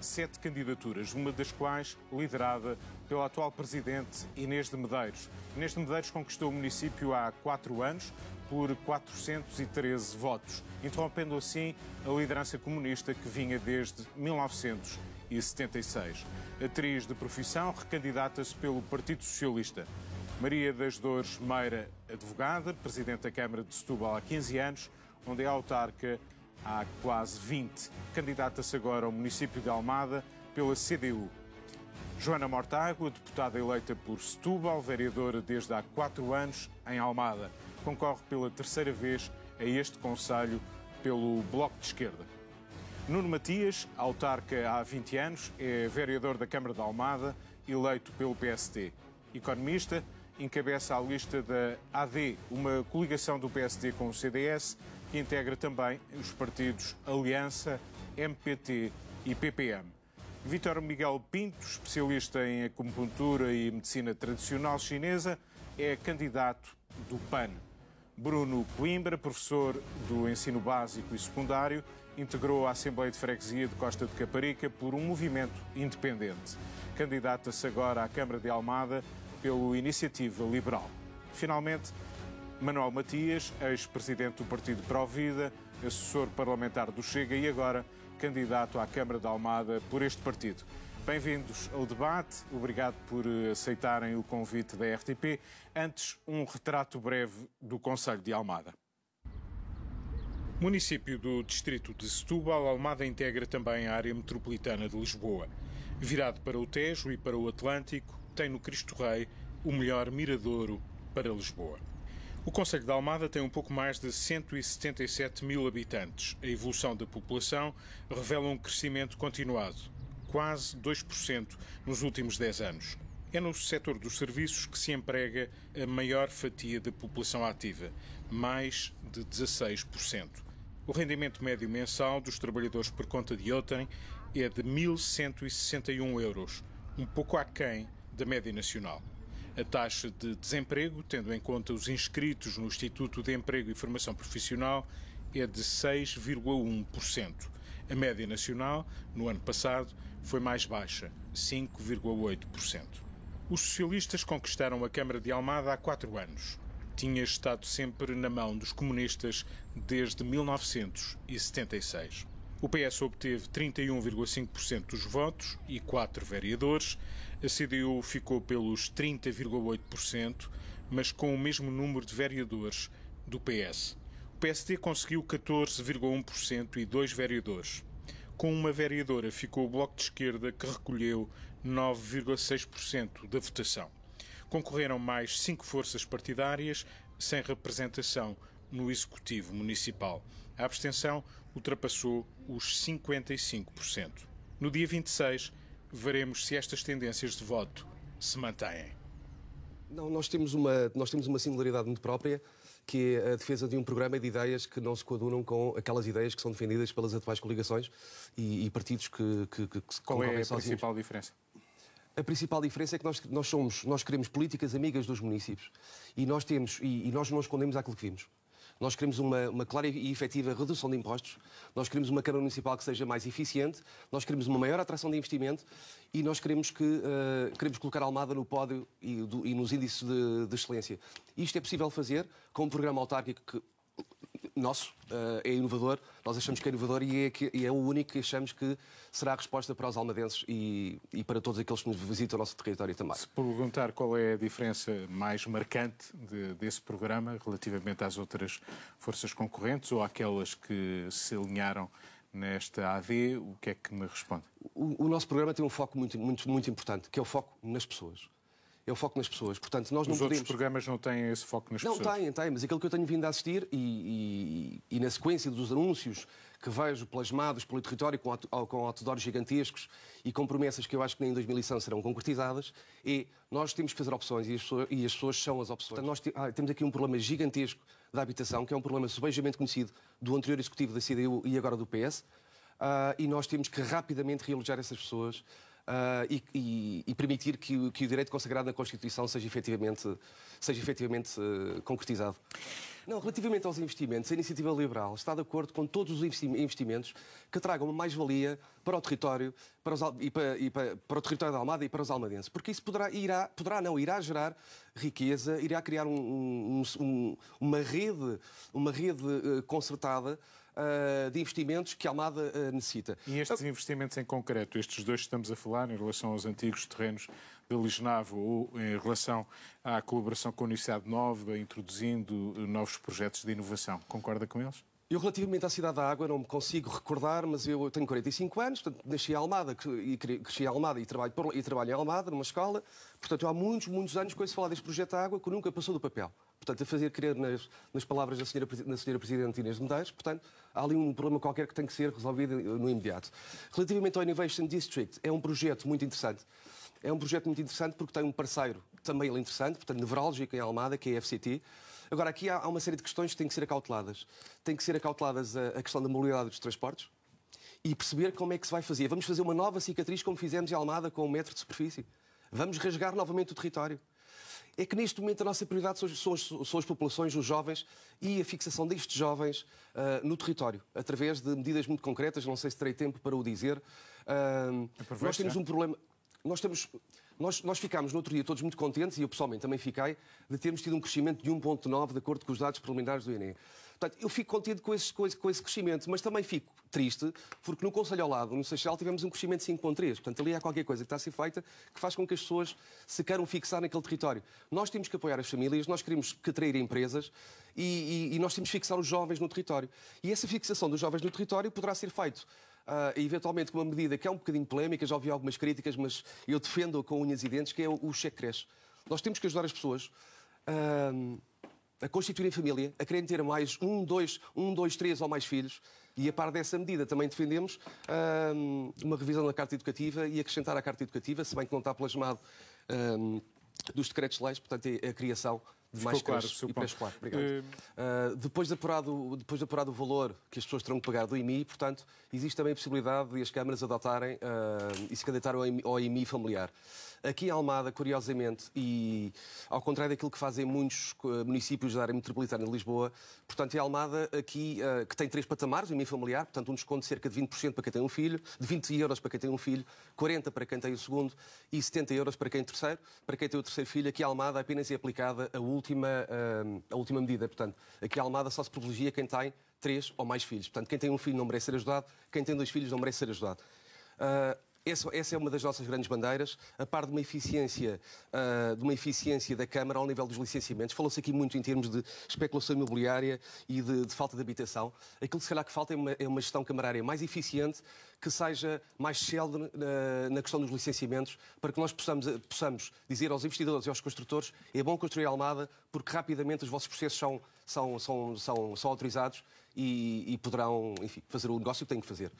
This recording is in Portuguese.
sete candidaturas, uma das quais liderada pelo atual presidente Inês de Medeiros. Inês de Medeiros conquistou o município há quatro anos por 413 votos, interrompendo assim a liderança comunista que vinha desde 1976. Atriz de profissão, recandidata-se pelo Partido Socialista. Maria das Dores Meira, advogada, presidente da Câmara de Setúbal há 15 anos, onde é autarca há quase 20. Candidata-se agora ao município de Almada pela CDU. Joana Mortágua, deputada eleita por Setúbal, vereadora desde há quatro anos em Almada, concorre pela terceira vez a este Conselho pelo Bloco de Esquerda. Nuno Matias, autarca há 20 anos, é vereador da Câmara de Almada, eleito pelo PSD. Economista, encabeça a lista da AD, uma coligação do PSD com o CDS, que integra também os partidos Aliança, MPT e PPM. Vítor Miguel Pinto, especialista em acupuntura e medicina tradicional chinesa, é candidato do PAN. Bruno Coimbra, professor do ensino básico e secundário, integrou a Assembleia de Freguesia de Costa de Caparica por um movimento independente. Candidata-se agora à Câmara de Almada pelo Iniciativa Liberal. Finalmente, Manuel Matias, ex-presidente do Partido pro vida assessor parlamentar do Chega e agora candidato à Câmara de Almada por este partido. Bem-vindos ao debate, obrigado por eh, aceitarem o convite da RTP. Antes, um retrato breve do Conselho de Almada. Município do distrito de Setúbal, Almada integra também a área metropolitana de Lisboa. Virado para o Tejo e para o Atlântico, tem no Cristo Rei o melhor miradouro para Lisboa. O Conselho de Almada tem um pouco mais de 177 mil habitantes. A evolução da população revela um crescimento continuado, quase 2% nos últimos 10 anos. É no setor dos serviços que se emprega a maior fatia da população ativa, mais de 16%. O rendimento médio mensal dos trabalhadores por conta de outrem é de 1.161 euros, um pouco aquém da média nacional a taxa de desemprego, tendo em conta os inscritos no Instituto de Emprego e Formação Profissional, é de 6,1%. A média nacional, no ano passado, foi mais baixa, 5,8%. Os socialistas conquistaram a Câmara de Almada há quatro anos. Tinha estado sempre na mão dos comunistas desde 1976. O PS obteve 31,5% dos votos e 4 vereadores. A CDU ficou pelos 30,8%, mas com o mesmo número de vereadores do PS. O PSD conseguiu 14,1% e 2 vereadores. Com uma vereadora ficou o Bloco de Esquerda, que recolheu 9,6% da votação. Concorreram mais cinco forças partidárias sem representação no Executivo Municipal. A abstenção ultrapassou os 55%. No dia 26, veremos se estas tendências de voto se mantêm. Não, nós, temos uma, nós temos uma singularidade muito própria, que é a defesa de um programa de ideias que não se coadunam com aquelas ideias que são defendidas pelas atuais coligações e, e partidos que, que, que, que Qual é a sozinhos. principal diferença? A principal diferença é que nós, nós somos, nós queremos políticas amigas dos municípios e nós temos e, e nós não escondemos aquilo que vimos. Nós queremos uma, uma, clara e efetiva redução de impostos, nós queremos uma Câmara Municipal que seja mais eficiente, nós queremos uma maior atração de investimento e nós queremos, que, uh, queremos colocar a Almada no pódio e, do, e nos índices de, de excelência. Isto é possível fazer com um programa autárquico que nosso, eh, é inovador, nós achamos que é inovador e é, e é o único que achamos que será a resposta para os almadenses e, e, para todos aqueles que nos visitam o nosso território também. Se perguntar qual é a diferença mais marcante de, desse programa relativamente às outras forças concorrentes ou àquelas que se alinharam nesta AD, o que é que me responde? O, o nosso programa tem um foco muito, muito, muito importante, que é o foco nas pessoas é o foco nas pessoas. Portanto, nós não Os podemos... outros programas não têm esse foco nas não, pessoas? Não, têm, têm, mas aquilo que eu tenho vindo a assistir e, e, e na sequência dos anúncios que vejo plasmados pelo território com, com outdoors gigantescos e com promessas que eu acho que nem em 2005 serão concretizadas, e é nós temos que fazer opções e as pessoas, e as pessoas são as opções. Portanto, nós ah, temos aqui um problema gigantesco da habitação, que é um problema subejamente conhecido do anterior executivo da CDU e agora do PS, ah, e nós temos que rapidamente realojar essas pessoas ah, e, e, e, permitir que, que, o direito consagrado na Constituição seja efetivamente, seja efetivamente ah, concretizado. Não, relativamente aos investimentos, a iniciativa liberal está de acordo com todos os investimentos que tragam uma mais-valia para o território para os, e, para, e para, para, o território da Almada e para os almadenses, porque isso poderá, irá, poderá não, irá gerar riqueza, irá criar um, um, um, uma rede, uma rede ah, concertada uh, de investimentos que a Almada uh, necessita. E estes investimentos em concreto, estes dois que estamos a falar, em relação aos antigos terrenos de Lisnavo ou em relação à colaboração com a Universidade Nova, introduzindo novos projetos de inovação, concorda com eles? Eu, relativamente à Cidade da Água, não me consigo recordar, mas eu tenho 45 anos, portanto, nasci em Almada, e cresci em Almada e trabalho, por, e trabalho em Almada, numa escola. Portanto, há muitos, muitos anos que ouço falar deste projeto da água que nunca passou do papel. Portanto, a fazer crer nas, nas palavras da senhora, da senhora Presidente Inês Medeiros, portanto, há ali um problema qualquer que tem que ser resolvido no imediato. Relativamente ao Innovation District, é um projeto muito interessante. É um projeto muito interessante porque tem um parceiro também interessante, portanto, nevrálgico em Almada, que é a FCT, Agora, aqui há, há uma série de questões que têm que ser acauteladas. Tem que ser acauteladas a, a questão da mobilidade dos transportes, e perceber como é que se vai fazer. Vamos fazer uma nova cicatriz como fizemos em Almada com um metro de superfície? Vamos rasgar novamente o território? É que neste momento a nossa prioridade são, são, são as populações, os jovens e a fixação destes jovens uh, no território, através de medidas muito concretas, não sei se terei tempo para o dizer. Uh, nós temos é? um problema. Nós temos nós, nós ficámos no outro dia todos muito contentes, e eu pessoalmente também fiquei, de termos tido um crescimento de 1,9 de acordo com os dados preliminares do INE. Portanto, eu fico contente com esse, com, esse, crescimento, mas também fico triste porque no Conselho ao lado, no Seixal, tivemos um crescimento de 5,3. Portanto, ali há qualquer coisa que está a ser feita que faz com que as pessoas se queiram fixar naquele território. Nós temos que apoiar as famílias, nós queremos que atrair empresas e, e, e nós temos que fixar os jovens no território. E essa fixação dos jovens no território poderá ser feita uh, eventualmente com uma medida que é um bocadinho polémica, já ouvi algumas críticas, mas eu defendo com unhas e dentes, que é o, cheque creche. Nós temos que ajudar as pessoas uh, a constituírem família, a quererem ter mais um, dois, um, dois, três ou mais filhos. E a par dessa medida também defendemos uh, uma revisão da Carta Educativa e acrescentar à Carta Educativa, se bem que não está plasmado dos decretos-leis, portanto, é, é a criação de mais Ficou claro, e pré Obrigado. Uh... Uh, depois, de apurado, depois de apurado o valor que as pessoas terão que pagar do IMI, portanto, existe também a possibilidade de as câmaras adotarem uh, e se candidatarem ao IMI familiar. Aqui em Almada, curiosamente, e ao contrário daquilo que fazem muitos eh, municípios da área metropolitana de Lisboa, portanto, em Almada, aqui, eh, que tem três patamares, o meio familiar, portanto, um desconto de cerca de 20% para quem tem um filho, de 20 euros para quem tem um filho, 40 para quem tem o segundo e 70 euros para quem tem o terceiro. Para quem tem o terceiro filho, aqui em Almada apenas é aplicada a última, eh, a última medida. Portanto, aqui em Almada só se privilegia quem tem três ou mais filhos. Portanto, quem tem um filho não merece ser ajudado, quem tem dois filhos não merece ser ajudado. Essa, essa, é uma das nossas grandes bandeiras, a par de uma eficiência, uh, de uma eficiência da Câmara ao nível dos licenciamentos. Falou-se aqui muito em termos de especulação imobiliária e de, de, falta de habitação. Aquilo que se calhar que falta é uma, é uma gestão camarária mais eficiente, que seja mais célebre uh, na questão dos licenciamentos, para que nós possamos, possamos dizer aos investidores e aos construtores é bom construir a Almada, porque rapidamente os vossos processos são, são, são, são, são autorizados e, e poderão enfim, fazer o negócio que têm que fazer.